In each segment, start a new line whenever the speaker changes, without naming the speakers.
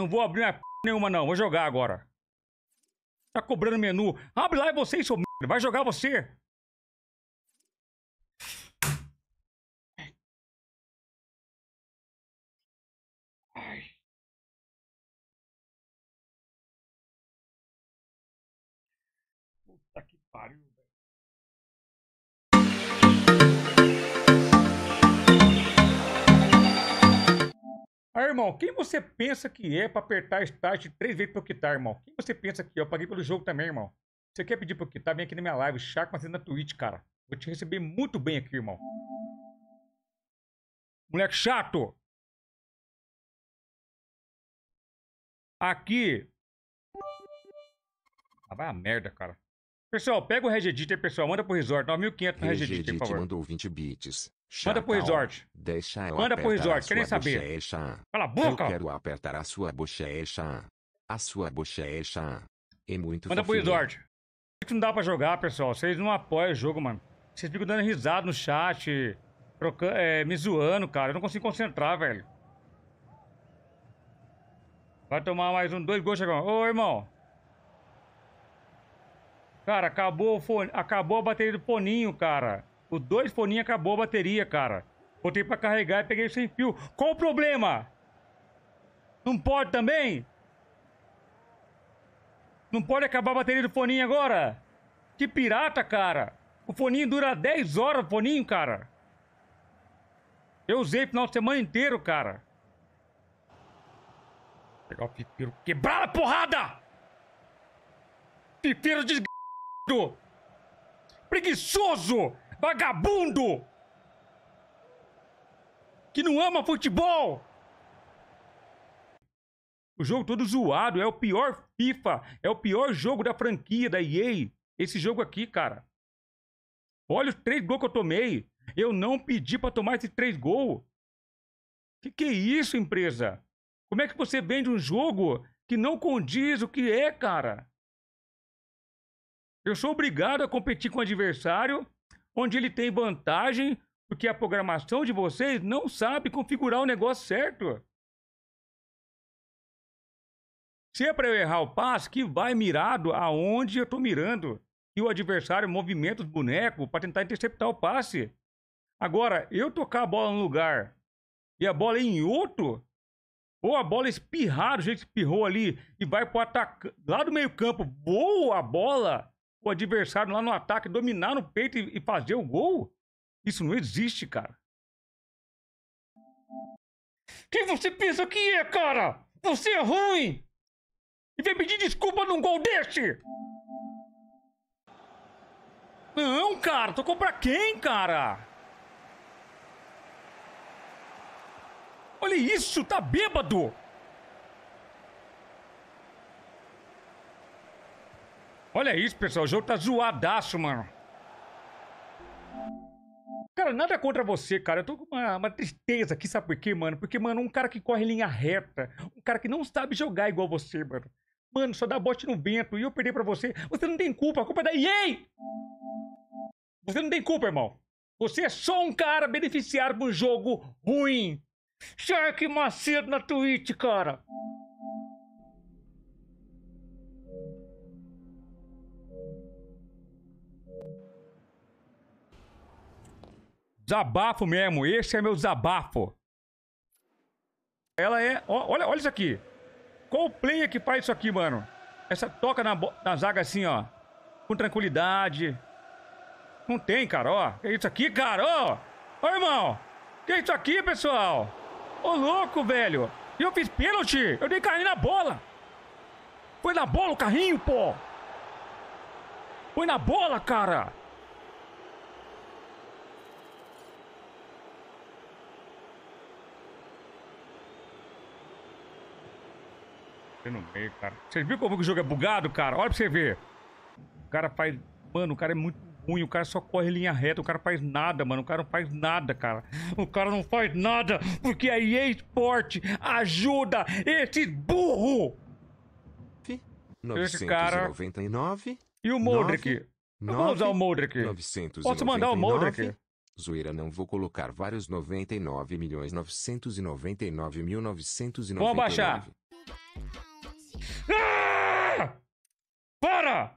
Não vou abrir uma p... nenhuma, não. Vou jogar agora. Tá cobrando menu. Abre lá e você, seu merda. Vai jogar você. Ah, irmão, quem você pensa que é para apertar start três vezes para eu quitar, irmão? Quem você pensa que é? Eu paguei pelo jogo também, irmão. Você quer pedir para eu quitar? Vem aqui na minha live, Chaco mas na Twitch, cara. Vou te receber muito bem aqui, irmão. Moleque chato! Aqui. Ah, vai a merda, cara. Pessoal, pega o Regedit aí, pessoal. Manda pro Resort. 9.500 no Regedit, por favor. mandou 20 bits. Manda pro resort. Deixa eu Manda pro resort, querem saber. Bochecha. Cala a boca! Eu quero apertar a sua bochecha. A sua bochecha. É muito Manda fofinha. pro resort. não dá pra jogar, pessoal. Vocês não apoiam o jogo, mano. Vocês ficam dando risada no chat, trocando, é, me zoando, cara. Eu não consigo concentrar, velho. Vai tomar mais um, dois gols, agora. Ô, irmão. Cara, acabou o fone... acabou a bateria do Poninho, cara. Os dois foninhos acabou a bateria, cara. Botei pra carregar e peguei sem fio. Qual o problema? Não pode também? Não pode acabar a bateria do foninho agora? Que pirata, cara. O foninho dura 10 horas, o foninho, cara. Eu usei o final de semana inteiro, cara. Vou pegar o pipiro. Quebrar a porrada! Pipiro desgraçado! Preguiçoso! vagabundo, que não ama futebol. O jogo todo zoado, é o pior FIFA, é o pior jogo da franquia da EA. Esse jogo aqui, cara. Olha os três gols que eu tomei. Eu não pedi para tomar esses três gols. Que que é isso, empresa? Como é que você vende um jogo que não condiz o que é, cara? Eu sou obrigado a competir com o adversário onde ele tem vantagem, porque a programação de vocês não sabe configurar o negócio certo. Se é para eu errar o passe, que vai mirado aonde eu estou mirando. E o adversário movimenta os bonecos para tentar interceptar o passe. Agora, eu tocar a bola num lugar e a bola em outro, ou a bola espirrar do jeito que espirrou ali e vai para o ataque lá do meio campo, boa a bola, o adversário lá no ataque, dominar no peito e, e fazer o gol? Isso não existe, cara. Quem você pensa que é, cara? Você é ruim! E vem pedir desculpa num gol deste? Não, cara, tocou pra quem, cara? Olha isso, tá bêbado! Olha isso, pessoal. O jogo tá zoadaço, mano. Cara, nada contra você, cara. Eu tô com uma, uma, tristeza aqui, sabe por quê, mano? Porque, mano, um cara que corre linha reta, um cara que não sabe jogar igual você, mano. Mano, só dá bote no vento e eu perder pra você. Você não tem culpa, a culpa é da EA! Você não tem culpa, irmão. Você é só um cara beneficiado por um jogo ruim. Shark Macedo na Twitch, cara. Desabafo mesmo. Esse é meu desabafo. Ela é. Ó, olha, olha isso aqui. Qual o player que faz isso aqui, mano? Essa toca na, na zaga assim, ó. Com tranquilidade. Não tem, cara, ó. Que isso aqui, cara, ó. Ó, irmão. Que isso aqui, pessoal? Ô, louco, velho. Eu fiz pênalti. Eu dei carrinho na bola. Foi na bola o carrinho, pô. Foi na bola, cara. Você tá no meio, cara. Vocês viram como o jogo é bugado, cara? Olha pra você ver. O cara faz. Mano, o cara é muito ruim. O cara só corre linha reta. O cara faz nada, mano. O cara não faz nada, cara. O cara não faz nada. Porque a EA Sport ajuda esse burro. 999. Esse cara. E o Modric? 9, Eu vou usar o Modric. 999, Posso mandar o Modric? Zoeira, não vou colocar vários 99 milhões 999 Vou abaixar. Para!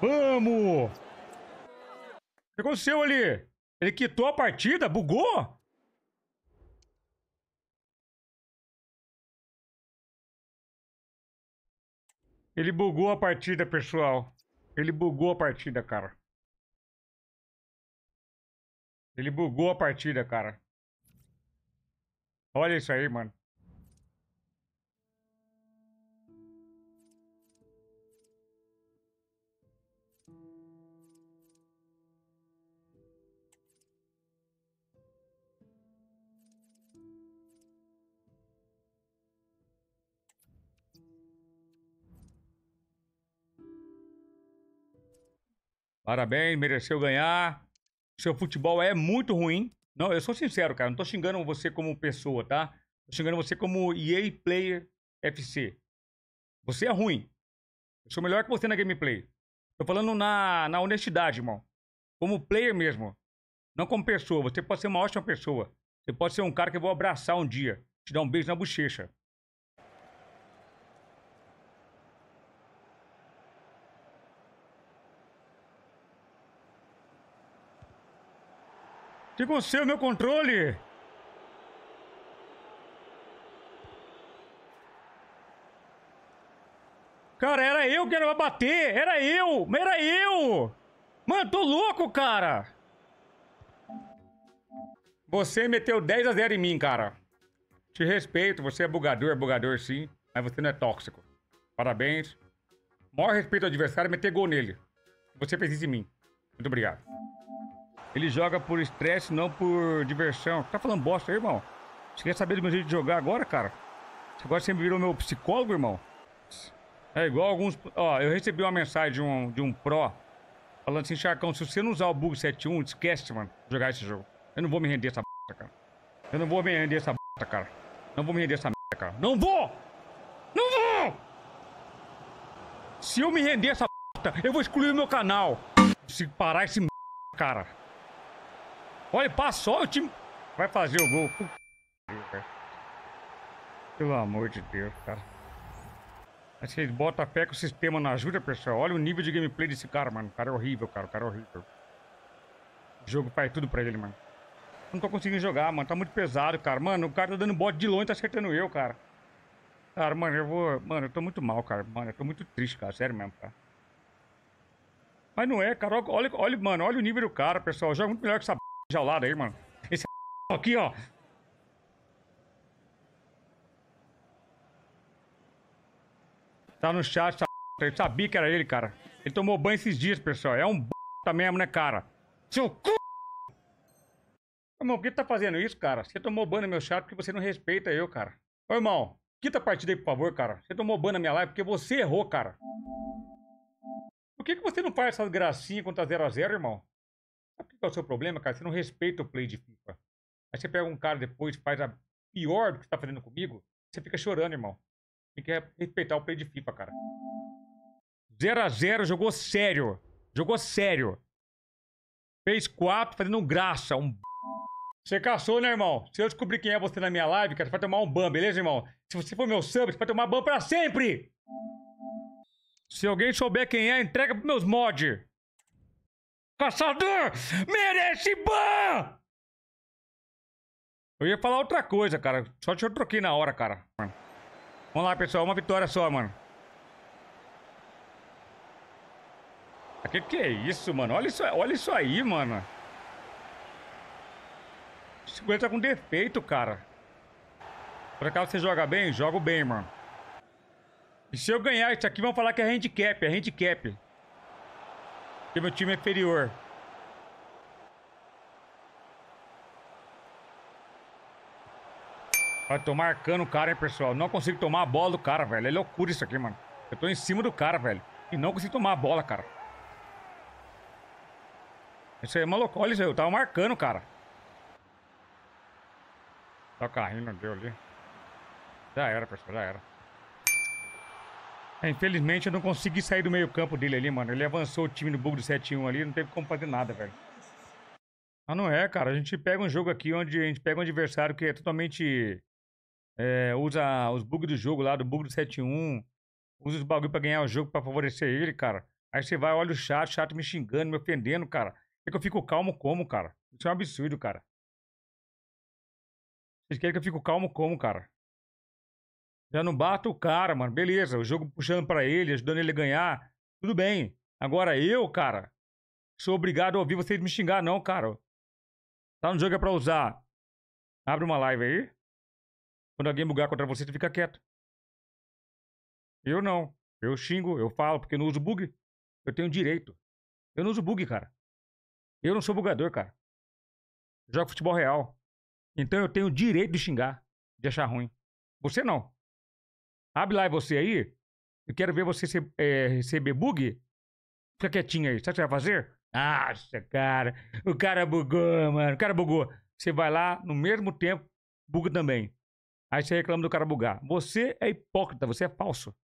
Vamos! O que aconteceu ali? Ele quitou a partida? Bugou? Ele bugou a partida, pessoal. Ele bugou a partida, cara. Ele bugou a partida, cara. Olha isso aí, mano. Parabéns, mereceu ganhar. Seu futebol é muito ruim. Não, eu sou sincero, cara. Não tô xingando você como pessoa, tá? Tô xingando você como EA Player FC. Você é ruim. Eu sou melhor que você na gameplay. Tô falando na, na honestidade, irmão. Como player mesmo. Não como pessoa. Você pode ser uma ótima pessoa. Você pode ser um cara que eu vou abraçar um dia. Te dar um beijo na bochecha. O que aconteceu? Meu controle? Cara, era eu que era pra bater. Era eu. Era eu. Mano, tô louco, cara. Você meteu 10 a 0 em mim, cara. Te respeito. Você é bugador, é bugador sim. Mas você não é tóxico. Parabéns. Maior respeito ao adversário é meter gol nele. Você fez isso em mim. Muito obrigado. Ele joga por estresse, não por diversão. Tá falando bosta aí, irmão? Você quer saber do meu jeito de jogar agora, cara? Você agora sempre virou meu psicólogo, irmão? É igual alguns. Ó, eu recebi uma mensagem de um, de um Pro falando assim, Charcão, se você não usar o bug 71, esquece, mano, jogar esse jogo. Eu não vou me render essa b, cara. Eu não vou me render essa b, cara. Não vou me render essa merda, cara. Não vou! Não vou! Se eu me render essa b, eu vou excluir o meu canal. Se parar esse b, cara. Olha, passou o time. Vai fazer o gol. Pelo amor de Deus, cara. Mas vocês botam a fé que o sistema não ajuda, pessoal. Olha o nível de gameplay desse cara, mano. O cara é horrível, cara. O cara é horrível. O jogo faz tudo pra ele, mano. Não tô conseguindo jogar, mano. Tá muito pesado, cara. Mano, o cara tá dando bote de longe tá acertando eu, cara. Cara, mano, eu vou... Mano, eu tô muito mal, cara. Mano, eu tô muito triste, cara. Sério mesmo, cara. Mas não é, cara. Olha, olha mano, olha o nível do cara, pessoal. Joga muito melhor que essa ao lado aí, mano. Esse aqui, ó. Tá no chat, tá... Eu sabia que era ele, cara. Ele tomou banho esses dias, pessoal. É um b... mesmo, é, né, cara? Seu c... Irmão, por que tá fazendo isso, cara? Você tomou banho no meu chat porque você não respeita eu, cara. Ô, irmão, quita a partida aí, por favor, cara. Você tomou banho na minha live porque você errou, cara. Por que, que você não faz essas gracinhas contra 0x0, irmão? Qual é o seu problema, cara? Você não respeita o play de FIFA. Aí você pega um cara depois, faz a pior do que você tá fazendo comigo, você fica chorando, irmão. Tem que respeitar o play de FIFA, cara. 0x0, jogou sério. Jogou sério. Fez 4, fazendo graça, um... Você caçou, né, irmão? Se eu descobrir quem é você na minha live, cara, você vai tomar um ban, beleza, irmão? Se você for meu sub, você vai tomar ban pra sempre! Se alguém souber quem é, entrega pros meus mods. Caçador merece ban! Eu ia falar outra coisa, cara. Só te eu troquei na hora, cara. Vamos lá, pessoal. Uma vitória só, mano. O que, que é isso, mano? Olha isso, olha isso aí, mano. 50 com defeito, cara. Por acaso você joga bem? Jogo bem, mano. E se eu ganhar isso aqui, vão falar que é handicap. É handicap. Porque meu time é inferior. Olha, tô marcando o cara, hein, pessoal. Não consigo tomar a bola do cara, velho. É loucura isso aqui, mano. Eu tô em cima do cara, velho. E não consigo tomar a bola, cara. Isso aí é maluco. Olha isso aí, eu tava marcando, cara. Tá o carrinho, não deu ali. Já era, pessoal, já era. É, infelizmente eu não consegui sair do meio campo dele ali, mano. Ele avançou o time do Bug do 7-1 ali, não teve como fazer nada, velho. Mas não é, cara. A gente pega um jogo aqui onde a gente pega um adversário que é totalmente. É, usa os bugs do jogo lá, do bug do 7-1. Usa os bagulho pra ganhar o jogo pra favorecer ele, cara. Aí você vai, olha o chat, o chat me xingando, me ofendendo, cara. É que eu fico calmo como, cara? Isso é um absurdo, cara. Vocês querem que eu fico calmo como, cara? Já não bato o cara, mano. Beleza, o jogo puxando para ele, ajudando ele a ganhar. Tudo bem. Agora eu, cara, sou obrigado a ouvir vocês me xingar, não, cara. Tá no jogo é pra usar. Abre uma live aí. Quando alguém bugar contra você, você fica quieto. Eu não. Eu xingo, eu falo, porque eu não uso bug. Eu tenho direito. Eu não uso bug, cara. Eu não sou bugador, cara. Eu jogo futebol real. Então eu tenho direito de xingar, de achar ruim. Você não. Abre lá você aí. Eu quero ver você ser, é, eh, receber bug. Fica quietinho aí. Sabe o que você vai fazer? Nossa, cara. O cara bugou, mano. O cara bugou. Você vai lá, no mesmo tempo, buga também. Aí você reclama do cara bugar. Você é hipócrita, você é falso.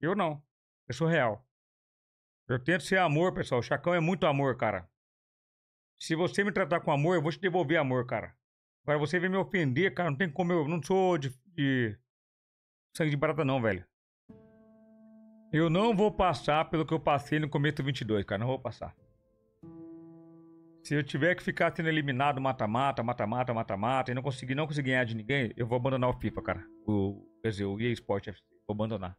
Eu não. Eu sou real. Eu tento ser amor, pessoal. O Chacão é muito amor, cara. Se você me tratar com amor, eu vou te devolver amor, cara. Agora você vem me ofender, cara. Não tem como eu. Não sou de, de sangue de barata não, velho. Eu não vou passar pelo que eu passei no começo 22, cara. Não vou passar. Se eu tiver que ficar sendo eliminado mata-mata, mata-mata, mata-mata, e não conseguir, não conseguir ganhar de ninguém, eu vou abandonar o FIFA, cara. O, quer dizer, o EA Sport FC. Vou abandonar.